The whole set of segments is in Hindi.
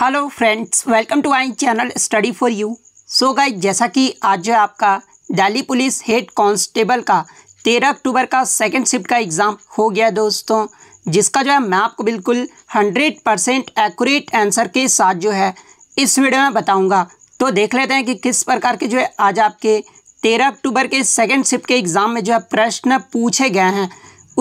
hello friends welcome to I channel study for you so guys जैसा कि आज जो आपका दिल्ली पुलिस हेड कांस्टेबल का तेरह अक्टूबर का सेकंड शिफ्ट का एग्ज़ाम हो गया दोस्तों जिसका जो है मैं आपको बिल्कुल हंड्रेड परसेंट एक्यूरेट आंसर के साथ जो है इस वीडियो में बताऊंगा तो देख लेते हैं कि किस प्रकार के जो है आज आपके तेरह अक्टूबर के सेकेंड शिफ्ट के एग्ज़ाम में जो है प्रश्न पूछे गए हैं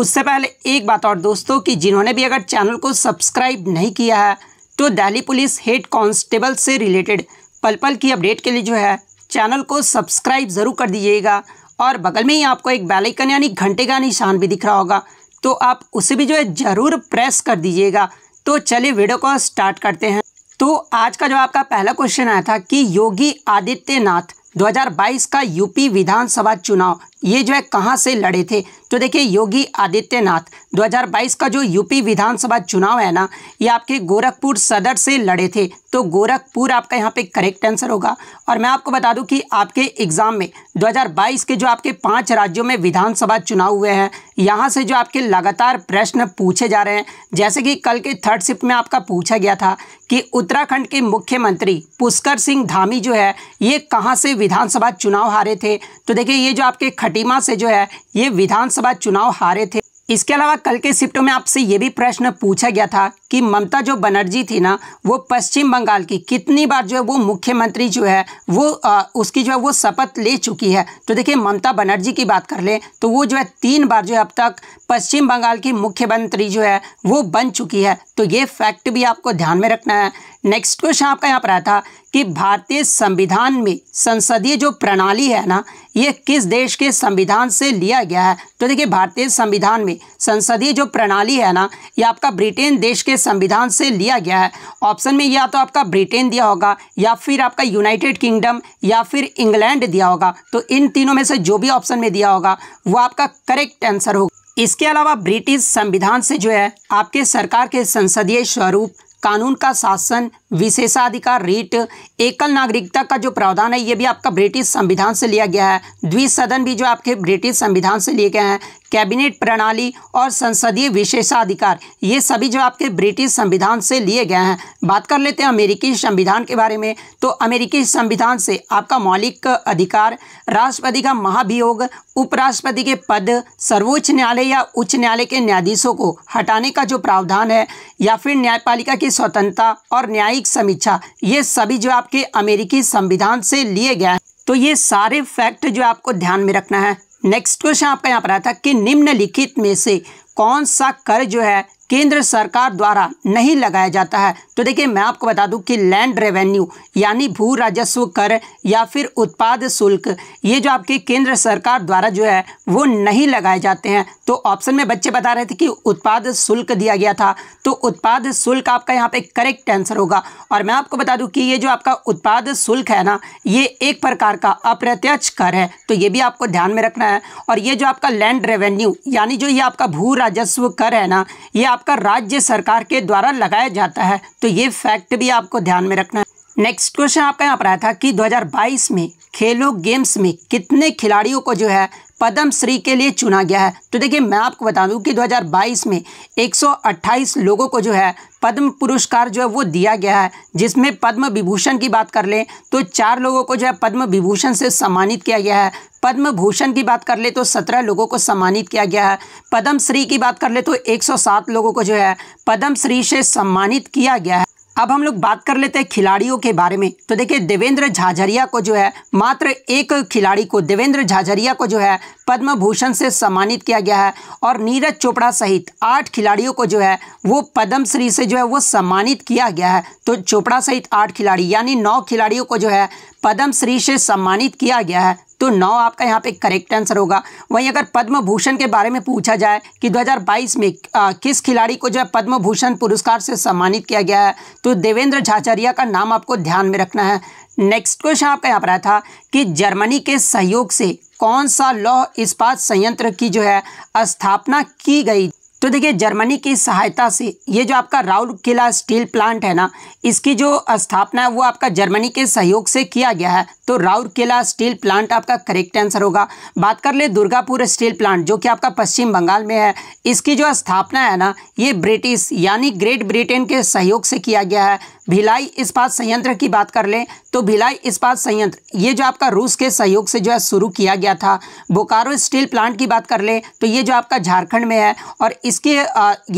उससे पहले एक बात और दोस्तों कि जिन्होंने भी अगर चैनल को सब्सक्राइब नहीं किया है टू तो दिल्ली पुलिस हेड कांस्टेबल से रिलेटेड पल पल की अपडेट के लिए जो है चैनल को सब्सक्राइब ज़रूर कर दीजिएगा और बगल में ही आपको एक बेलाइकन यानी घंटे का निशान भी दिख रहा होगा तो आप उसे भी जो है ज़रूर प्रेस कर दीजिएगा तो चलिए वीडियो को स्टार्ट करते हैं तो आज का जो आपका पहला क्वेश्चन आया था कि योगी आदित्यनाथ 2022 का यूपी विधानसभा चुनाव ये जो है कहाँ से लड़े थे तो देखिए योगी आदित्यनाथ 2022 का जो यूपी विधानसभा चुनाव है ना ये आपके गोरखपुर सदर से लड़े थे तो गोरखपुर आपका यहाँ पे करेक्ट आंसर होगा और मैं आपको बता दूं कि आपके एग्ज़ाम में 2022 के जो आपके पांच राज्यों में विधानसभा चुनाव हुए हैं यहाँ से जो आपके लगातार प्रश्न पूछे जा रहे हैं जैसे कि कल के थर्ड शिफ्ट में आपका पूछा गया था कि उत्तराखंड के मुख्यमंत्री पुष्कर सिंह धामी जो है ये कहाँ से विधानसभा चुनाव हारे थे तो देखिए ये जो आपके खट खटीमा से जो है ये विधानसभा चुनाव हारे थे इसके अलावा कल के शिफ्ट में आपसे ये भी प्रश्न पूछा गया था कि ममता जो बनर्जी थी ना वो पश्चिम बंगाल की कितनी बार जो है वो मुख्यमंत्री जो है वो आ, उसकी जो है वो शपथ ले चुकी है तो देखिए ममता बनर्जी की बात कर लें तो वो जो है तीन बार जो है अब तक पश्चिम बंगाल की मुख्यमंत्री जो है वो बन चुकी है तो ये फैक्ट भी आपको ध्यान में रखना है नेक्स्ट क्वेश्चन आपका यहाँ पर आया था कि भारतीय संविधान में संसदीय जो प्रणाली है ना ये किस देश के संविधान से लिया गया है तो देखिए भारतीय संविधान में संसदीय जो प्रणाली है ना ये आपका ब्रिटेन देश के संविधान से लिया गया है ऑप्शन में या तो आपका ब्रिटेन दिया होगा या फिर आपका यूनाइटेड किंगडम या फिर इंग्लैंड दिया होगा तो इन तीनों में से जो भी ऑप्शन में दिया होगा वो आपका करेक्ट आंसर होगा इसके अलावा ब्रिटिश संविधान से जो है आपके सरकार के संसदीय स्वरूप कानून का शासन विशेषाधिकार रीट एकल नागरिकता का जो प्रावधान है ये भी आपका ब्रिटिश संविधान से लिया गया है द्विसदन भी जो आपके ब्रिटिश संविधान से लिए गए हैं कैबिनेट प्रणाली और संसदीय विशेषाधिकार ये सभी जो आपके ब्रिटिश संविधान से लिए गए हैं बात कर लेते हैं अमेरिकी संविधान के बारे में तो अमेरिकी संविधान से आपका मौलिक अधिकार राष्ट्रपति का महाभियोग उपराष्ट्रपति के पद सर्वोच्च न्यायालय या उच्च न्यायालय के न्यायाधीशों को हटाने का जो प्रावधान है या फिर न्यायपालिका की स्वतंत्रता और न्यायिक समीक्षा ये सभी जो आपके अमेरिकी संविधान से लिए गए हैं तो ये सारे फैक्ट जो आपको ध्यान में रखना है नेक्स्ट क्वेश्चन आपका यहाँ पर आया था कि निम्नलिखित में से कौन सा कर जो है केंद्र सरकार द्वारा नहीं लगाया जाता है तो देखिए मैं आपको बता दूं कि लैंड रेवेन्यू यानी भू राजस्व कर या फिर उत्पाद शुल्क ये जो आपके केंद्र सरकार द्वारा जो है वो नहीं लगाए जाते हैं तो ऑप्शन में बच्चे बता रहे थे कि उत्पाद शुल्क दिया गया था तो उत्पाद शुल्क आपका यहाँ पे करेक्ट आंसर होगा और मैं आपको बता दूँ कि ये जो आपका उत्पाद शुल्क है ना ये एक प्रकार का अप्रत्यक्ष कर है तो ये भी आपको ध्यान में रखना है और ये जो आपका लैंड रेवेन्यू यानी जो ये आपका भू राजस्व कर है ना ये आपका राज्य सरकार के द्वारा लगाया जाता है तो ये फैक्ट भी आपको ध्यान में रखना है नेक्स्ट क्वेश्चन आपका यहाँ पर आया था कि 2022 में खेलो गेम्स में कितने खिलाड़ियों को जो है पद्म श्री के लिए चुना गया है तो देखिए मैं आपको बता दूं कि 2022 में 128 लोगों को जो है पद्म पुरस्कार जो है वो दिया गया है जिसमें पद्म विभूषण की बात कर लें तो चार लोगों को जो है पद्म विभूषण से सम्मानित किया गया है पद्म भूषण की बात कर ले तो सत्रह लोगों को सम्मानित किया गया है पद्म श्री की बात कर ले तो 107 लोगों को जो है पद्म श्री से सम्मानित किया गया है अब हम लोग बात कर लेते हैं खिलाड़ियों के बारे में तो देखिए देवेंद्र झाझरिया को जो है मात्र एक खिलाड़ी को देवेंद्र झाझरिया को जो है पद्म भूषण से सम्मानित किया गया है और नीरज चोपड़ा सहित आठ खिलाड़ियों को जो है वो पद्मश्री से जो है वो सम्मानित किया गया है तो चोपड़ा सहित आठ खिलाड़ी यानी नौ खिलाड़ियों को जो है पद्मश्री से सम्मानित किया गया है तो नौ आपका यहाँ पे करेक्ट आंसर होगा वहीं अगर पद्म भूषण के बारे में पूछा जाए कि 2022 में आ, किस खिलाड़ी को जो है पद्म भूषण पुरस्कार से सम्मानित किया गया है तो देवेंद्र झाचारिया का नाम आपको ध्यान में रखना है नेक्स्ट क्वेश्चन आपका यहाँ पर आया था कि जर्मनी के सहयोग से कौन सा लौह इस्पात संयंत्र की जो है स्थापना की गई तो देखिए जर्मनी की सहायता से ये जो आपका राउल किला स्टील प्लांट है ना इसकी जो स्थापना है वो आपका जर्मनी के सहयोग से किया गया है तो राउर किला स्टील प्लांट आपका करेक्ट आंसर होगा बात कर ले दुर्गापुर स्टील प्लांट जो कि आपका पश्चिम बंगाल में है इसकी जो स्थापना है ना ये ब्रिटिश यानी ग्रेट ब्रिटेन के सहयोग से किया गया है भिलाई इस्पात संयंत्र की बात कर लें तो भिलाई इस्पात संयंत्र ये जो आपका रूस के सहयोग से जो है शुरू किया गया था बोकारो स्टील प्लांट की बात कर लें तो ये जो आपका झारखंड में है और इसके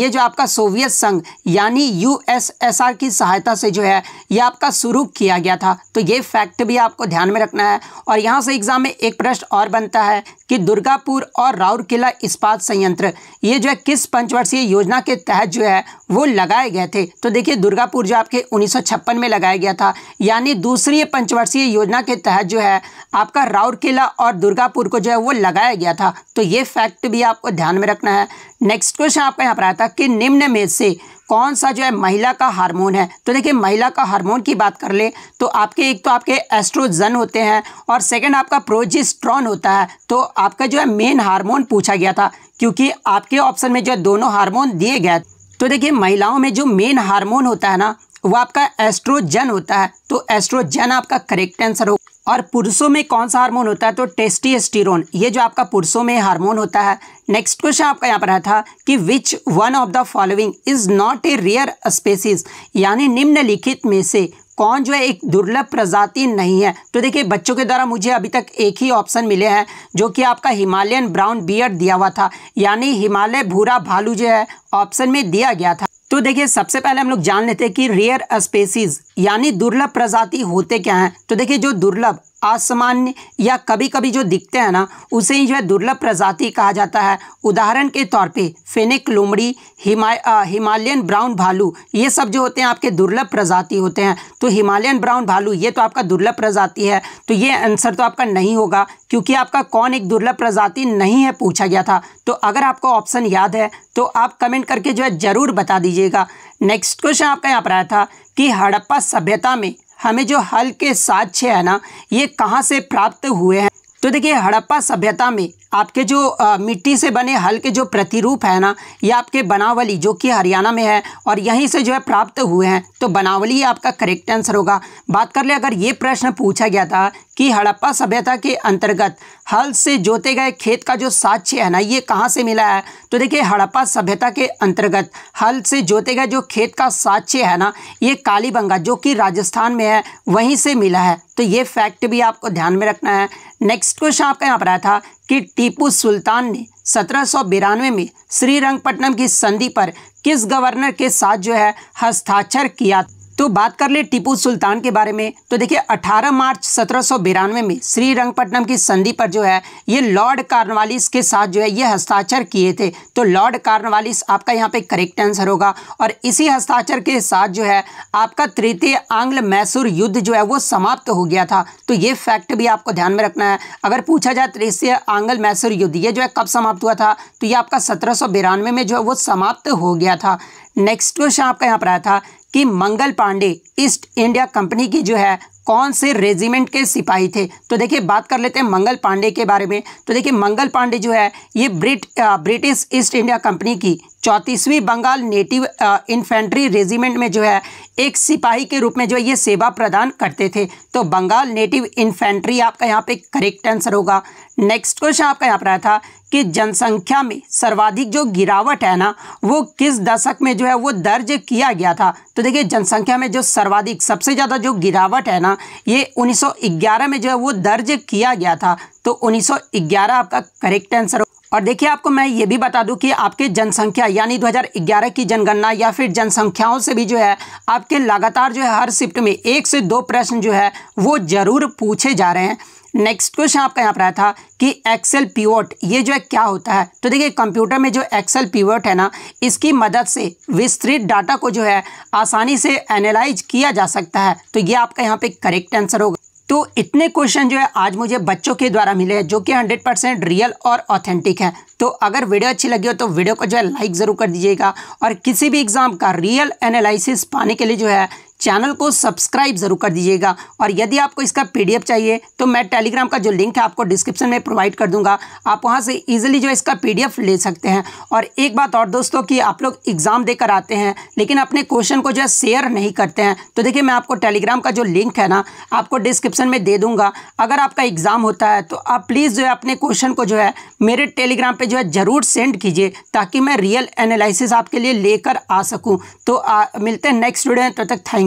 ये जो आपका सोवियत संघ यानी यूएसएसआर की सहायता से जो है ये आपका शुरू किया गया था तो ये फैक्ट भी आपको ध्यान में रखना है और यहाँ से एग्जाम में एक प्रश्न और बनता है कि दुर्गापुर और राउरकिला इस्पात संयंत्र ये जो है किस पंचवर्षीय योजना के तहत जो है वो लगाए गए थे तो देखिए दुर्गापुर जो आपके 1956 में लगाया गया था यानी दूसरी पंचवर्षीय योजना के तहत जो है आपका राउरकेला और दुर्गापुर को जो है वो लगाया गया था तो ये फैक्ट भी आपको ध्यान में रखना है नेक्स्ट क्वेश्चन आपका यहाँ पर आया था कि निम्न में से कौन सा जो है महिला का हार्मोन है तो देखिए महिला का हार्मोन की बात कर ले तो आपके एक तो आपके एस्ट्रोजन होते हैं और सेकंड आपका प्रोजिस्ट्रॉन होता है तो आपका जो है मेन हार्मोन पूछा गया था क्योंकि आपके ऑप्शन में जो है दोनों हार्मोन दिए गए तो देखिए महिलाओं में जो मेन हार्मोन होता है ना वो आपका एस्ट्रोजन होता है तो एस्ट्रोजन आपका करेक्ट आंसर हो और पुरुषों में कौन सा हार्मोन होता है तो टेस्टीएस्टीरोन ये जो आपका पुरुषों में हार्मोन होता है नेक्स्ट क्वेश्चन आपका यहाँ पर आया था कि which one of the following is not a rare species यानी निम्नलिखित में से कौन जो है एक दुर्लभ प्रजाति नहीं है तो देखिए बच्चों के द्वारा मुझे अभी तक एक ही ऑप्शन मिले हैं जो कि आपका हिमालयन ब्राउन बियर दिया हुआ था यानी हिमालय भूरा भालू जो है ऑप्शन में दिया गया था तो देखिए सबसे पहले हम लोग जान लेते हैं कि रेयर स्पेसीज यानी दुर्लभ प्रजाति होते क्या हैं तो देखिए जो दुर्लभ असामान्य या कभी कभी जो दिखते हैं ना उसे ही जो है दुर्लभ प्रजाति कहा जाता है उदाहरण के तौर पे फेनिक लोमड़ी हिमा हिमालयन ब्राउन भालू ये सब जो होते हैं आपके दुर्लभ प्रजाति होते हैं तो हिमालयन ब्राउन भालू ये तो आपका दुर्लभ प्रजाति है तो ये आंसर तो आपका नहीं होगा क्योंकि आपका कौन एक दुर्लभ प्रजाति नहीं है पूछा गया था तो अगर आपको ऑप्शन याद है तो आप कमेंट करके जो है ज़रूर बता दीजिएगा नेक्स्ट क्वेश्चन आपका यहाँ पर आया था कि हड़प्पा सभ्यता में हमें जो हल के साक्ष्य है ना ये कहाँ से प्राप्त हुए हैं तो देखिए हड़प्पा सभ्यता में आपके जो आ, मिट्टी से बने हल के जो प्रतिरूप है ना ये आपके बनावली जो कि हरियाणा में है और यहीं से जो है प्राप्त हुए हैं तो बनावली आपका करेक्ट आंसर होगा बात कर ले अगर ये प्रश्न पूछा गया था कि हड़प्पा सभ्यता के अंतर्गत हल से जोते गए खेत का जो साक्ष्य है ना ये कहाँ से मिला है तो देखिए हड़प्पा सभ्यता के अंतर्गत हल से जोते गए जो खेत का साक्ष्य है ना ये कालीबंगा जो कि राजस्थान में है वहीं से मिला है तो ये फैक्ट भी आपको ध्यान में रखना है नेक्स्ट क्वेश्चन आपका यहाँ पर आया था कि टीपू सुल्तान ने सत्रह में श्रीरंगपट्टनम की संधि पर किस गवर्नर के साथ जो है हस्ताक्षर किया तो बात कर ले टीपू सुल्तान के बारे में तो देखिए 18 मार्च सत्रह में श्रीरंगपट्टनम की संधि पर जो है ये लॉर्ड कार्नवालिस के साथ जो है ये हस्ताक्षर किए थे तो लॉर्ड कार्नवालिस आपका यहाँ पे करेक्ट आंसर होगा और इसी हस्ताक्षर के साथ जो है आपका तृतीय आंग्ल मैसूर युद्ध जो है वो समाप्त हो गया था तो ये फैक्ट भी आपको ध्यान में रखना है अगर पूछा जाए तृतीय आंग्ल मैसूर युद्ध ये जो है कब समाप्त हुआ था तो ये आपका सत्रह में जो है वो समाप्त हो गया था नेक्स्ट क्वेश्चन आपका यहाँ पर आया था कि Mangal Pandey East India Company की जो है कौन से रेजिमेंट के सिपाही थे तो देखिए बात कर लेते हैं मंगल पांडे के बारे में तो देखिए मंगल पांडे जो है ये brit British East India Company की चौंतीसवीं बंगाल नेटिव इन्फेंट्री रेजिमेंट में जो है एक सिपाही के रूप में जो है ये सेवा प्रदान करते थे तो बंगाल नेटिव इन्फेंट्री आपका यहाँ पे करेक्ट आंसर होगा नेक्स्ट क्वेश्चन आपका यहाँ पर आया था कि जनसंख्या में सर्वाधिक जो गिरावट है ना वो किस दशक में जो है वो दर्ज किया गया था तो देखिए जनसंख्या में जो सर्वाधिक सबसे ज़्यादा जो गिरावट है ना ये 1911 में जो है वो दर्ज किया गया था तो 1911 आपका करेक्ट आंसर और देखिए आपको मैं ये भी बता दूं कि आपके जनसंख्या यानी 2011 की जनगणना या फिर जनसंख्याओं से भी जो है आपके लगातार जो है हर शिफ्ट में एक से दो प्रश्न जो है वो ज़रूर पूछे जा रहे हैं नेक्स्ट क्वेश्चन आपका यहाँ पर आया था कि एक्सेल पीवर्ट ये जो है क्या होता है तो देखिए कंप्यूटर में जो एक्सेल पीवर्ट है ना इसकी मदद से विस्तृत डाटा को जो है आसानी से एनालाइज किया जा सकता है तो ये आपका यहाँ पे करेक्ट आंसर होगा तो इतने क्वेश्चन जो है आज मुझे बच्चों के द्वारा मिले हैं जो कि 100 परसेंट रियल और ऑथेंटिक है तो अगर वीडियो अच्छी लगी हो तो वीडियो को जो है लाइक ज़रूर कर दीजिएगा और किसी भी एग्ज़ाम का रियल एनालिसिस पाने के लिए जो है चैनल को सब्सक्राइब ज़रूर कर दीजिएगा और यदि आपको इसका पीडीएफ चाहिए तो मैं टेलीग्राम का जो लिंक है आपको डिस्क्रिप्शन में प्रोवाइड कर दूंगा आप वहाँ से ईजिली जो इसका पीडीएफ ले सकते हैं और एक बात और दोस्तों कि आप लोग एग्ज़ाम देकर आते हैं लेकिन अपने क्वेश्चन को जो है शेयर नहीं करते हैं तो देखिए मैं आपको टेलीग्राम का जो लिंक है ना आपको डिस्क्रिप्शन में दे दूँगा अगर आपका एग्ज़ाम होता है तो आप प्लीज़ जो है अपने क्वेश्चन को जो है मेरे टेलीग्राम पर जो है ज़रूर सेंड कीजिए ताकि मैं रियल एनालिसिस आपके लिए लेकर आ सकूँ तो मिलते हैं नेक्स्ट स्टूडेंट तब तक थैंक